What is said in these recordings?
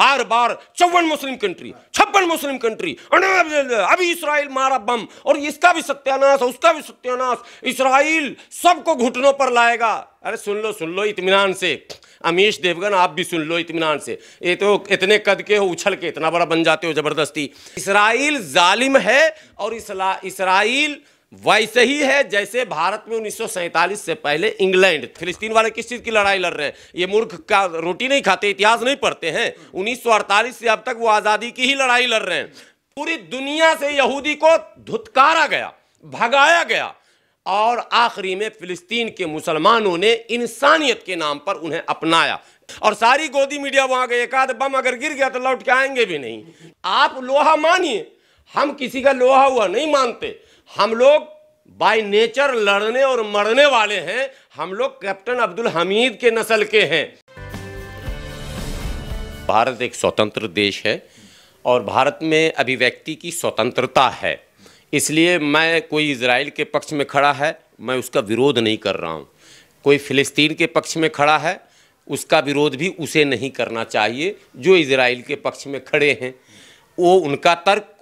बार बार चौवन Muslim country छप्पन Muslim country अभी इसराइल मारा बम और इसका भी सत्यानाश उसका भी सत्यानाश इसराइल सबको घुटनों पर लाएगा अरे सुन लो सुन लो इतमान से अमीश देवगन आप भी सुन लो इतमान से ये तो इतने कद के हो उछल के इतना बड़ा बन जाते हो जबरदस्ती इसराइल जालिम है और इसराइल वैसे ही है जैसे भारत में उन्नीस से पहले इंग्लैंड फिलिस्तीन वाले किस चीज़ की लड़ाई लड़ रहे हैं ये मूर्ख का रोटी नहीं खाते इतिहास नहीं पढ़ते हैं उन्नीस से अब तक वो आज़ादी की ही लड़ाई लड़ रहे हैं पूरी दुनिया से यहूदी को धुतकारा गया भगाया गया और आखिरी में फिलिस्तीन के मुसलमानों ने इंसानियत के नाम पर उन्हें अपनाया और सारी गोदी मीडिया वहां गए एक आध बम अगर गिर गया तो लौट के आएंगे भी नहीं आप लोहा मानिए हम किसी का लोहा हुआ नहीं मानते हम लोग बाय नेचर लड़ने और मरने वाले हैं हम लोग कैप्टन अब्दुल हमीद के नस्ल के हैं भारत एक स्वतंत्र देश है और भारत में अभिव्यक्ति की स्वतंत्रता है इसलिए मैं कोई इसराइल के पक्ष में खड़ा है मैं उसका विरोध नहीं कर रहा हूँ कोई फिलिस्तीन के पक्ष में खड़ा है उसका विरोध भी उसे नहीं करना चाहिए जो इसराइल के पक्ष में खड़े हैं वो उनका तर्क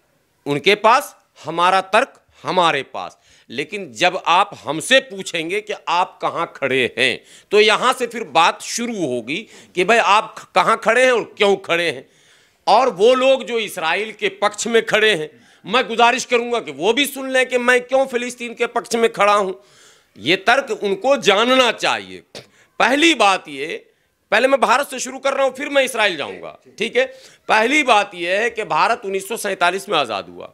उनके पास हमारा तर्क हमारे पास लेकिन जब आप हमसे पूछेंगे कि आप कहाँ खड़े हैं तो यहाँ से फिर बात शुरू होगी कि भाई आप कहाँ खड़े हैं और क्यों खड़े हैं और वो लोग जो इसराइल के पक्ष में खड़े हैं मैं गुजारिश करूंगा कि वो भी सुन लें कि मैं क्यों फिलिस्तीन के पक्ष में खड़ा हूं ये तर्क उनको जानना चाहिए पहली बात ये पहले मैं भारत से शुरू कर रहा हूं फिर मैं इसराइल जाऊंगा ठीक है पहली बात यह है कि भारत उन्नीस में आज़ाद हुआ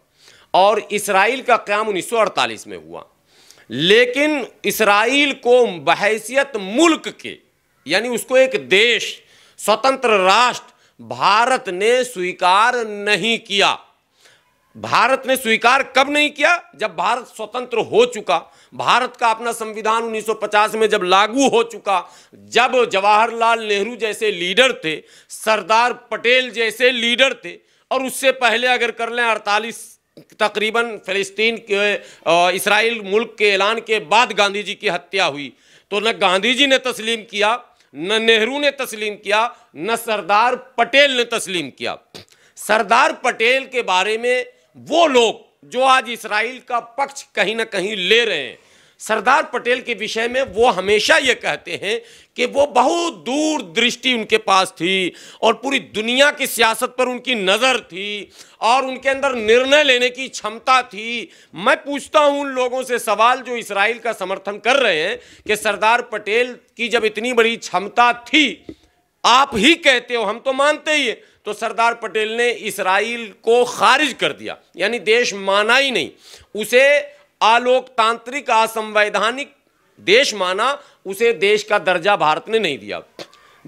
और इसराइल का क्याम 1948 में हुआ लेकिन इसराइल को बहसीत मुल्क के यानी उसको एक देश स्वतंत्र राष्ट्र भारत ने स्वीकार नहीं किया भारत ने स्वीकार कब नहीं किया जब भारत स्वतंत्र हो चुका भारत का अपना संविधान 1950 में जब लागू हो चुका जब जवाहरलाल नेहरू जैसे लीडर थे सरदार पटेल जैसे लीडर थे और उससे पहले अगर कर लें अड़तालीस तकरीबन फ़लस्तीन के इसराइल मुल्क के ऐलान के बाद गांधी जी की हत्या हुई तो न गांधी जी ने तस्लीम किया न नेहरू ने तस्लीम किया न सरदार पटेल ने तस्लीम किया सरदार पटेल के बारे में वो लोग जो आज इसराइल का पक्ष कहीं ना कहीं ले रहे हैं सरदार पटेल के विषय में वो हमेशा ये कहते हैं कि वो बहुत दूर दृष्टि उनके पास थी और पूरी दुनिया की सियासत पर उनकी नज़र थी और उनके अंदर निर्णय लेने की क्षमता थी मैं पूछता हूँ उन लोगों से सवाल जो इसराइल का समर्थन कर रहे हैं कि सरदार पटेल की जब इतनी बड़ी क्षमता थी आप ही कहते हो हम तो मानते ही हैं तो सरदार पटेल ने इसराइल को खारिज कर दिया यानी देश माना ही नहीं उसे आलोकतांत्रिक असंवैधानिक देश माना उसे देश का दर्जा भारत ने नहीं दिया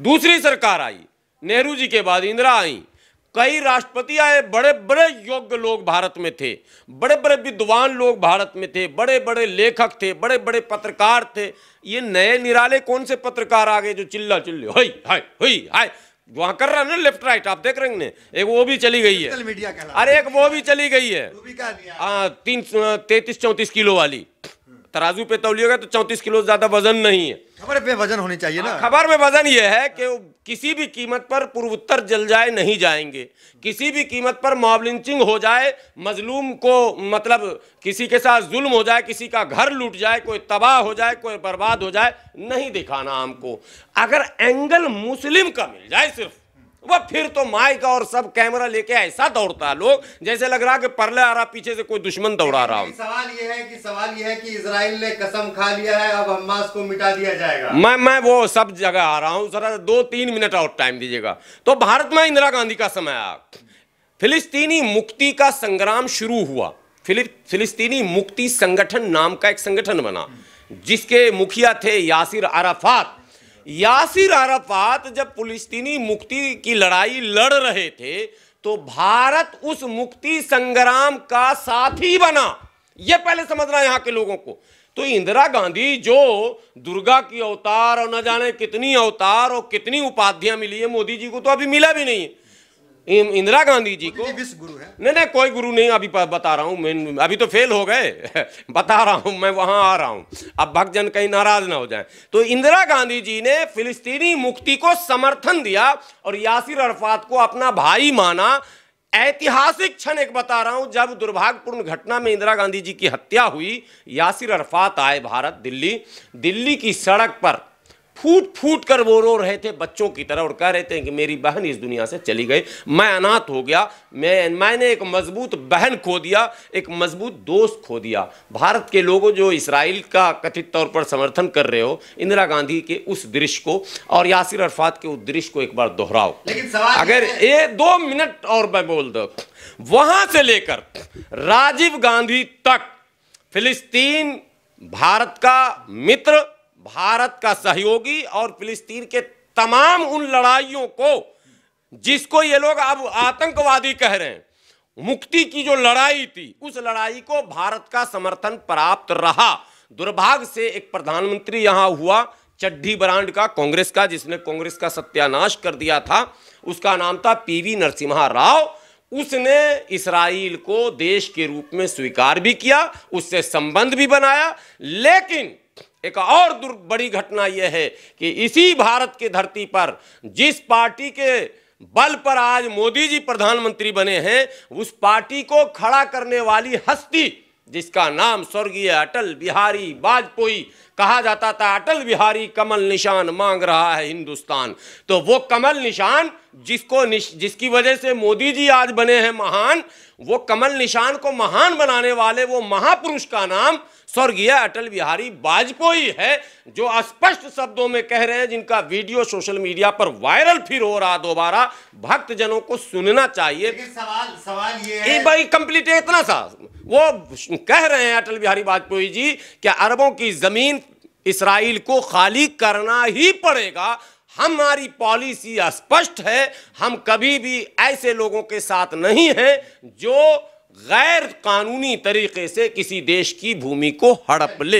दूसरी सरकार आई नेहरू जी के बाद इंदिरा आई कई राष्ट्रपति आए बड़े बड़े योग्य लोग भारत में थे बड़े बड़े विद्वान लोग भारत में थे बड़े बड़े लेखक थे बड़े बड़े पत्रकार थे ये नए निराले कौन से पत्रकार आ गए जो चिल्ला चिल्ले हई हाय हई हाय वहां कर रहा है ना लेफ्ट राइट आप देख रहे हैं एक वो भी चली गई है अरे एक वो भी चली गई है हाँ, तीन तैतीस चौंतीस किलो वाली तराजू पे तौलिएगा तो चौंतीस किलो ज्यादा वजन नहीं है खबर पे वजन होनी चाहिए ना हाँ, खबर में वजन ये है कि किसी भी कीमत पर पूर्वोत्तर जल जाए नहीं जाएंगे किसी भी कीमत पर मॉबलिंचिंग हो जाए मजलूम को मतलब किसी के साथ जुल्म हो जाए किसी का घर लूट जाए कोई तबाह हो जाए कोई बर्बाद हो जाए नहीं दिखाना हमको अगर एंगल मुस्लिम का मिल जाए सिर्फ वह फिर तो माइक और सब कैमरा लेके ऐसा दौड़ता है लोग जैसे लग रहा है कि परले आ रहा पीछे से कोई दुश्मन दौड़ा रहा हो सवाल ये है कि सवाल ये है कि इसराइल ने कसम खा लिया है अब हमास को मिटा दिया जाएगा मैं मैं वो सब जगह आ रहा हूँ जरा दो तीन मिनट और टाइम दीजिएगा तो भारत में इंदिरा गांधी का समय आया फिलिस्तीनी मुक्ति का संग्राम शुरू हुआ फिलिस्तीनी मुक्ति संगठन नाम का एक संगठन बना जिसके मुखिया थे यासिर अराफात यासिर अरफात जब फलस्तीनी मुक्ति की लड़ाई लड़ रहे थे तो भारत उस मुक्ति संग्राम का साथी बना यह पहले समझना यहां के लोगों को तो इंदिरा गांधी जो दुर्गा की अवतार और न जाने कितनी अवतार और कितनी उपाधियां मिली है मोदी जी को तो अभी मिला भी नहीं है इंदिरा गांधी जी को गुरु है नहीं नहीं कोई गुरु नहीं अभी बता रहा हूँ मैं अभी तो फेल हो गए बता रहा हूँ मैं वहाँ आ रहा हूँ अब भक्तजन कहीं नाराज ना हो जाए तो इंदिरा गांधी जी ने फिलिस्तीनी मुक्ति को समर्थन दिया और यासिर अरफात को अपना भाई माना ऐतिहासिक क्षण एक बता रहा हूं जब दुर्भाग्यपूर्ण घटना में इंदिरा गांधी जी की हत्या हुई यासिर अरफात आए भारत दिल्ली दिल्ली की सड़क पर फूट फूट कर वो रो रहे थे बच्चों की तरह और कह रहे थे कि मेरी बहन इस दुनिया से चली गई मैं अनाथ हो गया मैं मैंने एक मजबूत बहन खो दिया एक मजबूत दोस्त खो दिया भारत के लोगों जो इसराइल का कथित तौर पर समर्थन कर रहे हो इंदिरा गांधी के उस दृश्य को और यासिर अरफात के उस दृश्य को एक बार दोहराओ अगर ये दो मिनट और मैं बोल दो वहां से लेकर राजीव गांधी तक फिलिस्तीन भारत का मित्र भारत का सहयोगी और फिलिस्तीन के तमाम उन लड़ाइयों को जिसको ये लोग अब आतंकवादी कह रहे हैं मुक्ति की जो लड़ाई थी उस लड़ाई को भारत का समर्थन प्राप्त रहा दुर्भाग्य से एक प्रधानमंत्री यहां हुआ चड्ढी ब्रांड का कांग्रेस का जिसने कांग्रेस का सत्यानाश कर दिया था उसका नाम था पीवी नरसिम्हा राव उसने इसराइल को देश के रूप में स्वीकार भी किया उससे संबंध भी बनाया लेकिन एक और बड़ी घटना यह है कि इसी भारत की धरती पर जिस पार्टी के बल पर आज मोदी जी प्रधानमंत्री बने हैं उस पार्टी को खड़ा करने वाली हस्ती जिसका नाम स्वर्गीय अटल बिहारी वाजपेयी कहा जाता था अटल बिहारी कमल निशान मांग रहा है हिंदुस्तान तो वो कमल निशान जिसको निश, जिसकी वजह से मोदी जी आज बने हैं महान वो कमल निशान को महान बनाने वाले वो महापुरुष का नाम स्वर्गीय अटल बिहारी वाजपेयी है जो स्पष्ट शब्दों में कह रहे हैं जिनका वीडियो सोशल मीडिया पर वायरल फिर हो रहा दोबारा भक्तजनों को सुनना चाहिए सवाल सवाल ये भाई कंप्लीट है इतना सा वो कह रहे हैं अटल बिहारी वाजपेयी जी कि अरबों की जमीन इसराइल को खाली करना ही पड़ेगा हमारी पॉलिसी स्पष्ट है हम कभी भी ऐसे लोगों के साथ नहीं हैं जो गैर कानूनी तरीके से किसी देश की भूमि को हड़प ले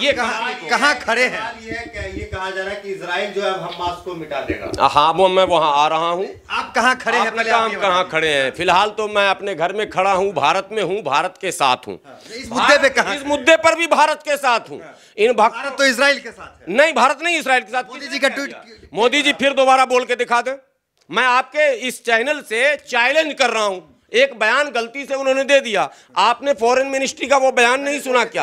ये कहा खड़े हैं ये कहा जा रहा है कि इसराइल जो है हमास को मिटा देगा हाँ वो मैं वहाँ आ रहा हूँ आप कहाँ खड़े हैं पहले हम कहाँ खड़े हैं फिलहाल तो मैं अपने घर में खड़ा हूँ भारत में हूँ भारत के साथ हूँ हाँ, तो इस मुद्दे पे कहा इस मुद्दे पर भी भारत के साथ हूँ हाँ, तो इन भारत तो इसराइल के साथ नहीं भारत नहीं इसराइल के साथ मोदी जी का ट्वीट मोदी जी फिर दोबारा बोल के दिखा दे मैं आपके इस चैनल से चैलेंज कर रहा हूँ एक बयान गलती से उन्होंने दे दिया आपने फॉरेन मिनिस्ट्री का वो बयान नहीं सुना क्या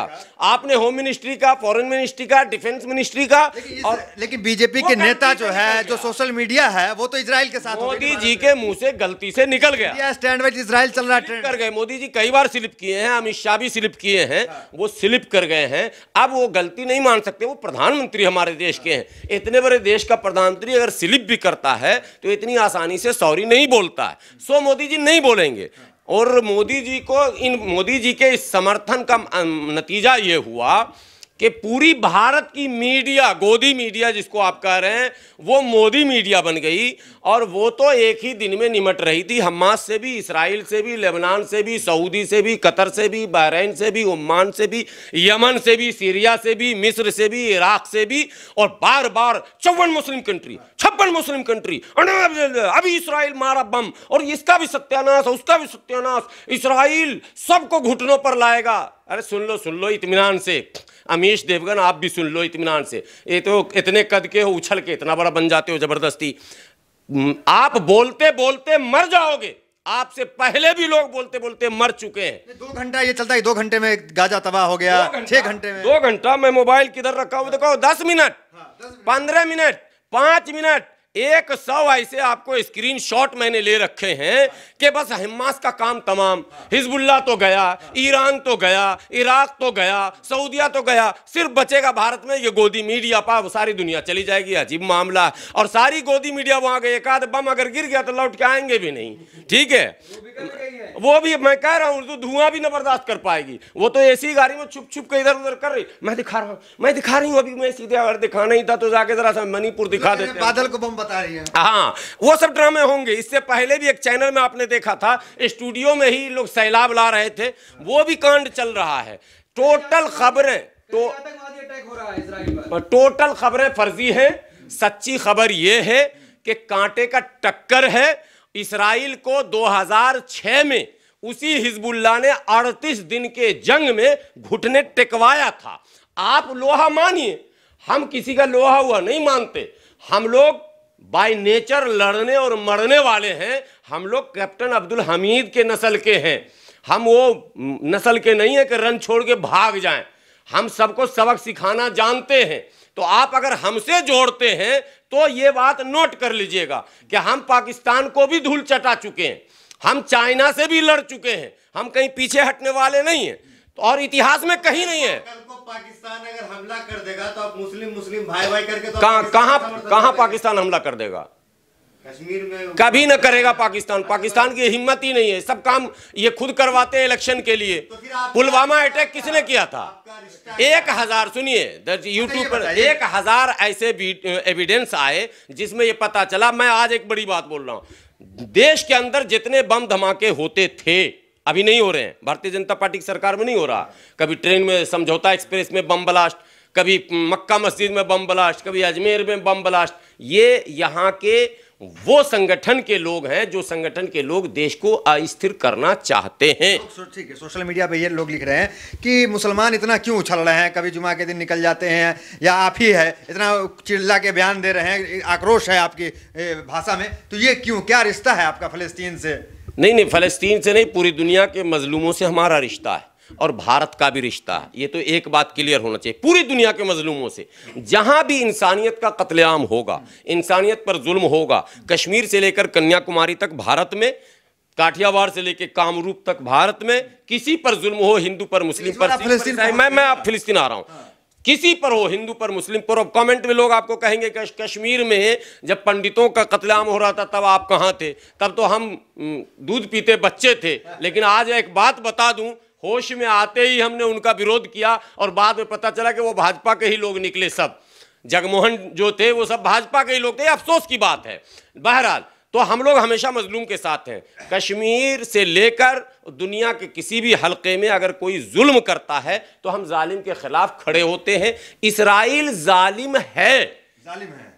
आपने होम मिनिस्ट्री का फॉरेन मिनिस्ट्री का डिफेंस मिनिस्ट्री का और लेकिन बीजेपी के नेता जो है जो सोशल मीडिया है वो तो इसराइल के साथ मोदी जी के मुंह से गलती से निकल गया स्टैंड बाई इसराइल चल रहा है कर गए मोदी जी कई बार स्लिप किए हैं अमित शाह भी स्लिप किए हैं वो स्लिप कर गए हैं अब वो गलती नहीं मान सकते वो प्रधानमंत्री हमारे देश के हैं इतने बड़े देश का प्रधानमंत्री अगर स्लिप भी करता है तो इतनी आसानी से सॉरी नहीं बोलता है सो मोदी जी नहीं बोलेंगे करेंगे और मोदी जी को इन मोदी जी के इस समर्थन का नतीजा ये हुआ कि पूरी भारत की मीडिया गोदी मीडिया जिसको आप कह रहे हैं वो मोदी मीडिया बन गई और वो तो एक ही दिन में निमट रही थी हमास से भी इसराइल से भी लेबनान से भी सऊदी से भी कतर से भी बहरीन से भी उम्मान से भी यमन से भी सीरिया से भी मिस्र से भी इराक से भी और बार बार चौवन मुस्लिम कंट्री छप्पन मुस्लिम कंट्री अभी इसराइल मारा बम और इसका भी सत्यानाश उसका भी सत्यानाश इसराइल सबको घुटनों पर लाएगा अरे सुन लो सुन लो इतमान से अमीश देवगन आप भी सुन लो इतमान से ये तो इतने कद के हो उछल के इतना बड़ा बन जाते हो जबरदस्ती आप बोलते बोलते मर जाओगे आपसे पहले भी लोग बोलते बोलते मर चुके हैं दो घंटा ये चलता है दो घंटे में गाजा तबाह हो गया छह घंटे में दो घंटा मैं मोबाइल किधर रखा हूँ हाँ, देखो दस मिनट पंद्रह मिनट पांच मिनट एक सौ ऐसे आपको स्क्रीनशॉट मैंने ले रखे हैं कि बस हिमास का काम तमाम हिजबुल्ला तो गया ईरान तो गया इराक तो गया सऊदिया तो गया सिर्फ बचेगा भारत में ये गोदी मीडिया पा सारी दुनिया चली जाएगी अजीब मामला और सारी गोदी मीडिया वहां गई एक आध बम अगर गिर गया तो लौट के आएंगे भी नहीं ठीक है वो भी, मैं कह रहा हूँ तो धुआं भी ना बर्दाश्त कर पाएगी वो तो ऐसी गाड़ी में छुप छुप के इधर उधर कर रही मैं दिखा रहा हूँ मैं दिखा रही हूँ अभी मैं सीधे अगर दिखाना ही था तो जाके जरा सा मणिपुर दिखा देते बादल को बम बता रही हैं हाँ वो सब ड्रामे होंगे इससे पहले भी एक चैनल में आपने देखा था स्टूडियो में ही लोग सैलाब ला रहे थे वो भी कांड चल रहा है टोटल खबरें तो टोटल खबरें फर्जी हैं सच्ची खबर ये है कि कांटे का टक्कर है इसराइल को 2006 में उसी हिजबुल्ला ने 38 दिन के जंग में घुटने टेकवाया था आप लोहा मानिए हम किसी का लोहा हुआ नहीं मानते हम लोग बाय नेचर लड़ने और मरने वाले हैं हम लोग कैप्टन अब्दुल हमीद के नस्ल के हैं हम वो नस्ल के नहीं हैं कि रन छोड़ के भाग जाएं हम सबको सबक सिखाना जानते हैं तो आप अगर हमसे जोड़ते हैं तो ये बात नोट कर लीजिएगा कि हम पाकिस्तान को भी धूल चटा चुके हैं हम चाइना से भी लड़ चुके हैं हम कहीं पीछे हटने वाले नहीं हैं और इतिहास में कहीं नहीं है पाकिस्तान अगर हमला कर देगा तो आप मुस्लिम मुस्लिम भाई भाई करके तो कहा कहाँ कहां, पाकिस्तान हमला कर देगा कश्मीर में कभी ना करेगा पाकिस्तान पाकिस्तान की हिम्मत ही नहीं है सब काम ये खुद करवाते हैं इलेक्शन के लिए तो पुलवामा अटैक किसने किया था एक हजार सुनिए यूट्यूब पर एक हजार ऐसे एविडेंस आए जिसमें ये पता चला मैं आज एक बड़ी बात बोल रहा हूं देश के अंदर जितने बम धमाके होते थे अभी नहीं हो रहे हैं भारतीय जनता पार्टी की सरकार में नहीं हो रहा कभी ट्रेन में समझौता एक्सप्रेस में बम ब्लास्ट कभी मक्का मस्जिद में बम ब्लास्ट कभी अजमेर में बम ब्लास्ट ये यहाँ के वो संगठन के लोग हैं जो संगठन के लोग देश को अस्थिर करना चाहते हैं ठीक है सोशल मीडिया पे ये लोग लिख रहे हैं कि मुसलमान इतना क्यों उछल रहे हैं कभी जुमा के दिन निकल जाते हैं या आप ही है इतना चिल्ला के बयान दे रहे हैं आक्रोश है आपकी भाषा में तो ये क्यों क्या रिश्ता है आपका फलस्तीन से नहीं नहीं फ़लस्तीन से नहीं पूरी दुनिया के मजलूमों से हमारा रिश्ता है और भारत का भी रिश्ता है ये तो एक बात क्लियर होना चाहिए पूरी दुनिया के मजलूमों से जहां भी इंसानियत का कत्लेआम होगा इंसानियत पर जुल्म होगा कश्मीर से लेकर कन्याकुमारी तक भारत में काठियावाड़ से लेकर कामरूप तक भारत में किसी पर जुल्म हो हिंदू पर मुस्लिम पर मैं मैं आप फिलिस्तीन आ रहा हूँ किसी पर हो हिंदू पर मुस्लिम पर अब कमेंट में लोग आपको कहेंगे कि कश्मीर में जब पंडितों का कतलाम हो रहा था तब आप कहाँ थे तब तो हम दूध पीते बच्चे थे लेकिन आज एक बात बता दूं होश में आते ही हमने उनका विरोध किया और बाद में पता चला कि वो भाजपा के ही लोग निकले सब जगमोहन जो थे वो सब भाजपा के ही लोग थे अफसोस की बात है बहरहाल तो हम लोग हमेशा मजलूम के साथ हैं कश्मीर से लेकर दुनिया के किसी भी हलके में अगर कोई जुल्म करता है तो हम जालिम के खिलाफ खड़े होते हैं इसराइल जालिम है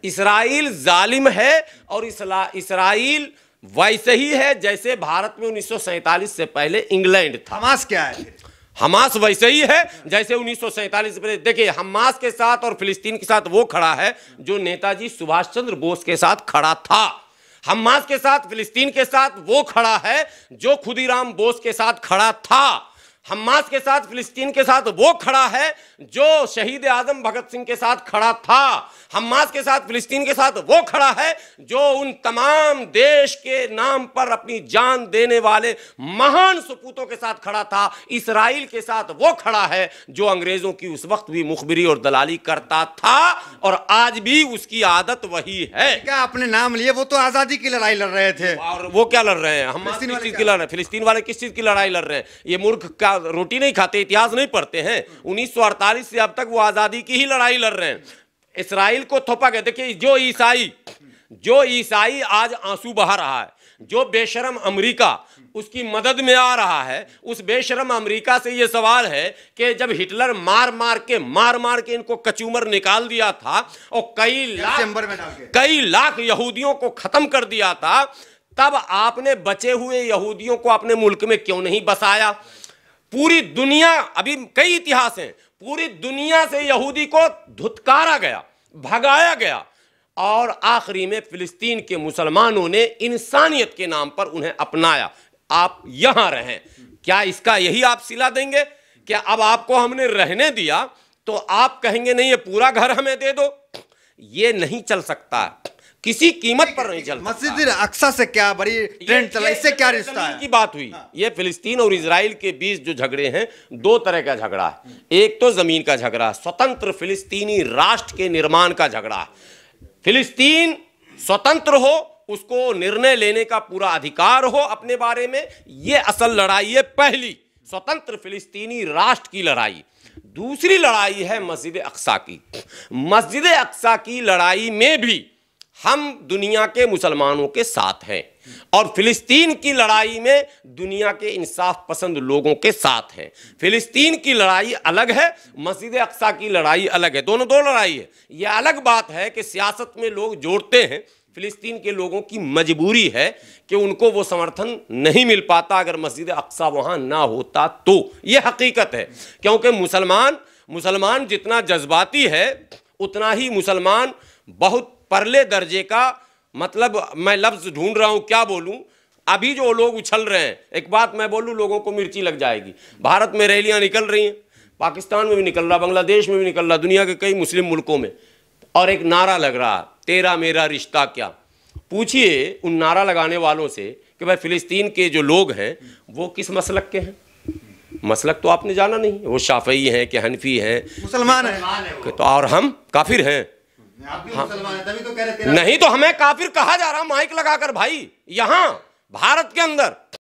इसराइल जालिम है और इसराइल वैसे ही है जैसे भारत में उन्नीस से पहले इंग्लैंड था हमास क्या है हमास वैसे ही है जैसे उन्नीस सौ सैंतालीस में देखिए हमास के साथ और फिलिस्तीन के साथ वो खड़ा है जो नेताजी सुभाष चंद्र बोस के साथ खड़ा था हमास के साथ फिलिस्तीन के साथ वो खड़ा है जो खुदीराम बोस के साथ खड़ा था हमास के साथ फिलिस्तीन के साथ वो खड़ा है जो शहीद आजम भगत सिंह के साथ खड़ा था हमास के साथ फिलिस्तीन के साथ वो खड़ा है जो उन तमाम देश के नाम पर अपनी जान देने वाले महान सपूतों के साथ खड़ा था इसराइल के साथ वो खड़ा है जो अंग्रेज़ों की उस वक्त भी मुखबरी और दलाली करता था और आज भी उसकी आदत वही है क्या आपने नाम लिए वो तो आज़ादी की लड़ाई लड़ रहे थे और वो क्या लड़ रहे हैं हम किस चीज़ की लड़ रहे फिलिस्तीन वाले किस चीज़ की लड़ाई लड़ रहे हैं ये मूर्ख क्या रोटी नहीं खाते इतिहास नहीं पढ़ते हैं उन्नीस से अब तक वो आज़ादी की ही लड़ाई लड़ रहे हैं इसराइल को थोपा गया देखिए जो ईसाई जो ईसाई आज आंसू बहा रहा है जो बेशरम अमेरिका उसकी मदद में आ रहा है उस बेशरम अमेरिका से यह सवाल है कि जब हिटलर मार मार के मार मार के इनको कचूमर निकाल दिया था और कई लाख कई लाख यहूदियों को खत्म कर दिया था तब आपने बचे हुए यहूदियों को अपने मुल्क में क्यों नहीं बसाया पूरी दुनिया अभी कई इतिहास हैं पूरी दुनिया से यहूदी को धुतकारा गया भगाया गया और आखिरी में फिलिस्तीन के मुसलमानों ने इंसानियत के नाम पर उन्हें अपनाया आप यहां रहें क्या इसका यही आप सिला देंगे क्या अब आपको हमने रहने दिया तो आप कहेंगे नहीं ये पूरा घर हमें दे दो ये नहीं चल सकता किसी कीमत पर नहीं चलता मस्जिद अक्सा से क्या बड़ी ट्रेंड चला इससे क्या रिश्ता की बात हुई हाँ। ये फिलिस्तीन और इसराइल के बीच जो झगड़े हैं दो तरह का झगड़ा है एक तो जमीन का झगड़ा स्वतंत्र फिलिस्तीनी राष्ट्र के निर्माण का झगड़ा फिलिस्तीन स्वतंत्र हो उसको निर्णय लेने का पूरा अधिकार हो अपने बारे में ये असल लड़ाई है पहली स्वतंत्र फिलिस्तीनी राष्ट्र की लड़ाई दूसरी लड़ाई है मस्जिद अक्सा की मस्जिद अक्सा की लड़ाई में भी हम दुनिया के मुसलमानों के साथ हैं और फिलिस्तीन की लड़ाई में दुनिया के इंसाफ पसंद लोगों के साथ हैं फिलिस्तीन की लड़ाई अलग है मस्जिद अक्सा की लड़ाई अलग है दोनों दो लड़ाई है यह अलग बात है कि सियासत में लोग जोड़ते हैं फिलिस्तीन के लोगों की मजबूरी है कि उनको वो समर्थन नहीं मिल पाता अगर मस्जिद अक्सा वहाँ ना होता तो ये हकीकत है क्योंकि मुसलमान मुसलमान जितना जज्बाती है उतना ही मुसलमान बहुत परले दर्जे का मतलब मैं लफ्ज़ ढूंढ रहा हूँ क्या बोलूँ अभी जो लोग उछल रहे हैं एक बात मैं बोलूँ लोगों को मिर्ची लग जाएगी भारत में रैलियाँ निकल रही हैं पाकिस्तान में भी निकल रहा बांग्लादेश में भी निकल रहा दुनिया के कई मुस्लिम मुल्कों में और एक नारा लग रहा तेरा मेरा रिश्ता क्या पूछिए उन नारा लगाने वालों से कि भाई फ़िलिस्तीन के जो लोग हैं वो किस मसलक के हैं मसलक तो आपने जाना नहीं वो शाफी हैं कि हनफी हैं मुसलमान हैं तो और हम काफिर हैं हाँ। तो नहीं तो हमें काफिर कहा जा रहा माइक लगाकर भाई यहाँ भारत के अंदर